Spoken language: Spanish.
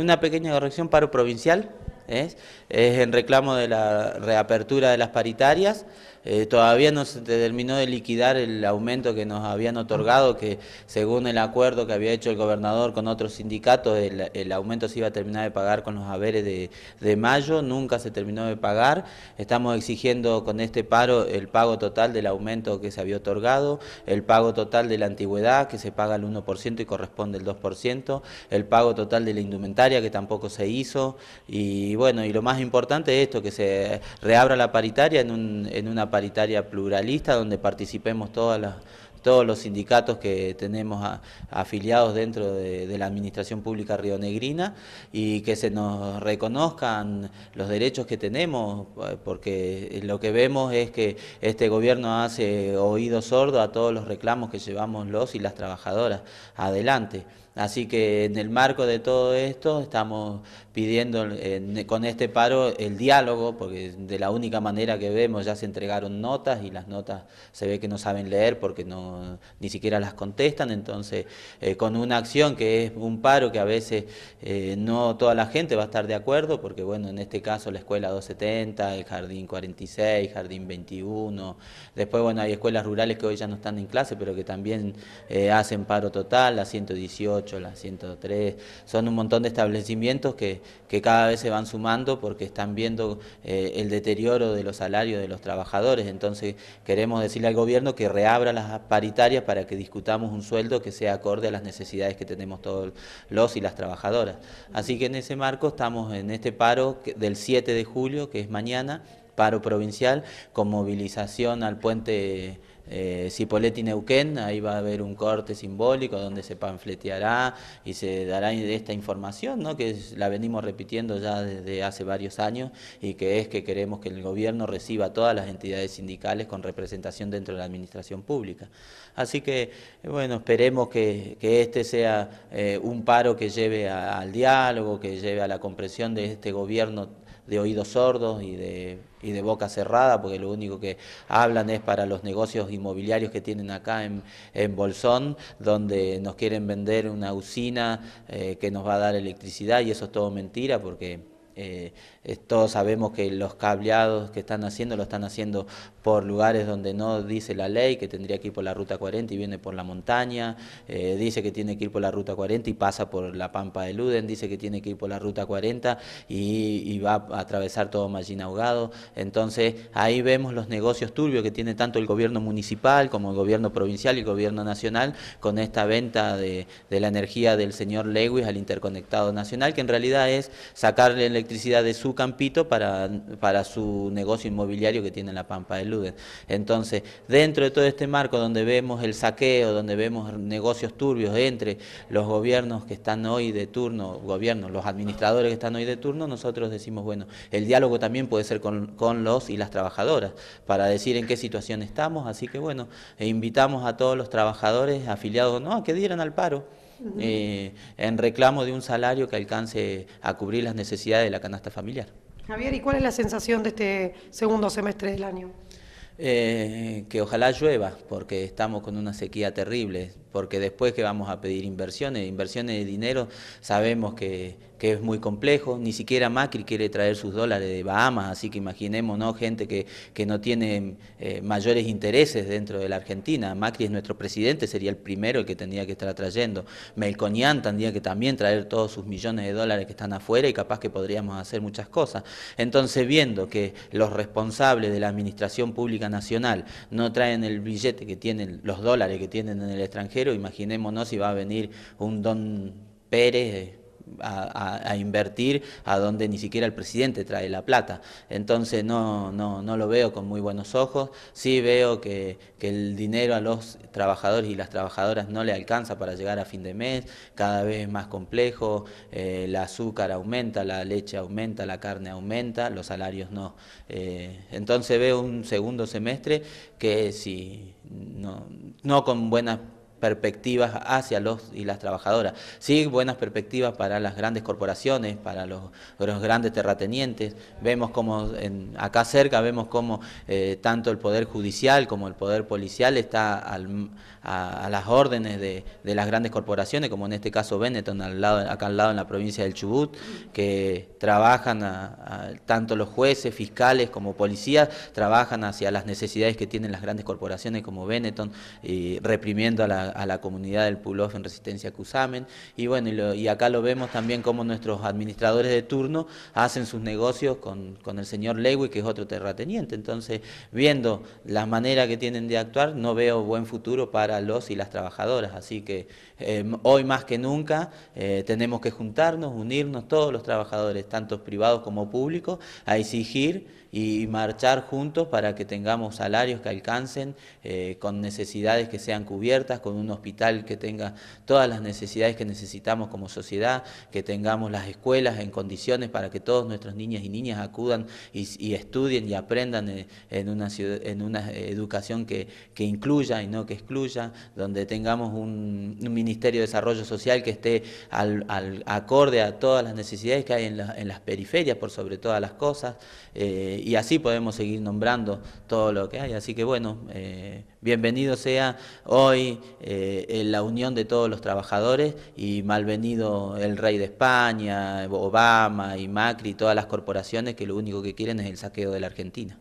Una pequeña corrección paro provincial, es en reclamo de la reapertura de las paritarias. Eh, todavía no se terminó de liquidar el aumento que nos habían otorgado, que según el acuerdo que había hecho el gobernador con otros sindicatos, el, aumento se iba a terminar de pagar con los haberes de, mayo, nunca se terminó de pagar. Estamos exigiendo con este paro el pago total del aumento que se había otorgado, el pago total de la antigüedad, que se paga el 1% y corresponde el 2%, el pago total de la indumentaria, que tampoco se hizo, y bueno, y lo más importante es esto, que se reabra la paritaria en, un, en una paritaria pluralista donde participemos todos los sindicatos que tenemos afiliados dentro de, de, la Administración Pública rionegrina y que se nos reconozcan los derechos que tenemos, porque lo que vemos es que este gobierno hace oído sordo a todos los reclamos que llevamos los y las trabajadoras adelante. Así que en el marco de todo esto estamos pidiendo con este paro el diálogo, porque de la única manera que vemos ya se entregaron notas y las notas se ve que no saben leer porque no, ni siquiera las contestan, entonces eh, con una acción que es un paro que a veces eh, no toda la gente va a estar de acuerdo, porque bueno, en este caso la escuela 270, el jardín 46, jardín 21, después bueno, hay escuelas rurales que hoy ya no están en clase, pero que también eh, hacen paro total, la 118, las 103, son un montón de establecimientos que, cada vez se van sumando porque están viendo eh, el deterioro de los salarios de los trabajadores. Entonces queremos decirle al gobierno que reabra las paritarias para que discutamos un sueldo que sea acorde a las necesidades que tenemos todos los y las trabajadoras. Así que en ese marco estamos en este paro del 7 de julio, que es mañana, paro provincial, con movilización al puente eh, Neuquén, ahí va a haber un corte simbólico donde se panfleteará y se dará esta información, ¿no? que la venimos repitiendo ya desde hace varios años y que es que queremos que el gobierno reciba todas las entidades sindicales con representación dentro de la administración pública. Así que, bueno, esperemos que, este sea eh, un paro que lleve al diálogo, que lleve a la comprensión de este gobierno de oídos sordos y de, de boca cerrada, porque lo único que hablan es para los negocios inmobiliarios que tienen acá en, Bolsón, donde nos quieren vender una usina eh, que nos va a dar electricidad y eso es todo mentira porque... Eh, todos sabemos que los cableados que están haciendo lo están haciendo por lugares donde no dice la ley que tendría que ir por la ruta 40 y viene por la montaña, eh, dice que tiene que ir por la ruta 40 y pasa por la Pampa de Luden, dice que tiene que ir por la ruta 40 y, va a atravesar todo Mallín ahogado. Entonces ahí vemos los negocios turbios que tiene tanto el gobierno municipal como el gobierno provincial y el gobierno nacional con esta venta de, la energía del señor Lewis al interconectado nacional, que en realidad es sacarle electricidad de su campito para, para su negocio inmobiliario que tiene en la Pampa de Luden. Entonces, dentro de todo este marco donde vemos el saqueo, donde vemos negocios turbios entre los gobiernos que están hoy de turno, gobiernos, los administradores que están hoy de turno, nosotros decimos, bueno, el diálogo también puede ser con, los y las trabajadoras, para decir en qué situación estamos, así que bueno, e invitamos a todos los trabajadores, afiliados no, a que dieran al paro. Eh, en reclamo de un salario que alcance a cubrir las necesidades de la canasta familiar. Javier, ¿y cuál es la sensación de este segundo semestre del año? Eh, que ojalá llueva, porque estamos con una sequía terrible porque después que vamos a pedir inversiones, inversiones de dinero, sabemos que, es muy complejo, ni siquiera Macri quiere traer sus dólares de Bahamas, así que imaginemos gente que, que no tiene eh, mayores intereses dentro de la Argentina, Macri es nuestro presidente, sería el primero el que tendría que estar trayendo, Melconian tendría que también traer todos sus millones de dólares que están afuera y capaz que podríamos hacer muchas cosas. Entonces, viendo que los responsables de la Administración Pública Nacional no traen el billete que tienen, los dólares que tienen en el extranjero, imaginémonos si va a venir un don Pérez. A, invertir a donde ni siquiera el presidente trae la plata. Entonces no, no, no lo veo con muy buenos ojos, sí veo que, el dinero a los trabajadores y las trabajadoras no le alcanza para llegar a fin de mes, cada vez es más complejo, eh, el azúcar aumenta, la leche aumenta, la carne aumenta, los salarios no. Eh, entonces veo un segundo semestre que si no, no con buenas perspectivas hacia los y las trabajadoras. Sí, buenas perspectivas para las grandes corporaciones, para los, grandes terratenientes. Vemos como acá cerca, vemos como eh, tanto el Poder Judicial como el Poder Policial está a, las órdenes de, las grandes corporaciones, como en este caso Benetton, al lado, acá al lado en la provincia del Chubut, que trabajan tanto los jueces, fiscales como policías, trabajan hacia las necesidades que tienen las grandes corporaciones como Benetton, y reprimiendo a la, a la comunidad del Pulof en Resistencia Cusamen. Y bueno, y, acá lo vemos también como nuestros administradores de turno hacen sus negocios con, el señor lewis que es otro terrateniente. Entonces, viendo la manera que tienen de actuar, no veo buen futuro para los y las trabajadoras. Así que em, hoy más que nunca eh, tenemos que juntarnos, unirnos todos los trabajadores, tanto privados como públicos, a exigir y marchar juntos para que tengamos salarios que alcancen eh, con necesidades que sean cubiertas, con un hospital que tenga todas las necesidades que necesitamos como sociedad, que tengamos las escuelas en condiciones para que todos nuestros niños y niñas acudan y, estudien y aprendan eh, en, una, en una educación que, incluya y no que excluya, donde tengamos un, Ministerio de Desarrollo Social que esté al, acorde a todas las necesidades que hay en, las periferias, por sobre todas las cosas, eh, y así podemos seguir nombrando todo lo que hay. Así que bueno, eh, Bienvenido sea hoy eh, la unión de todos los trabajadores y malvenido el rey de España, Obama y Macri, y todas las corporaciones que lo único que quieren es el saqueo de la Argentina.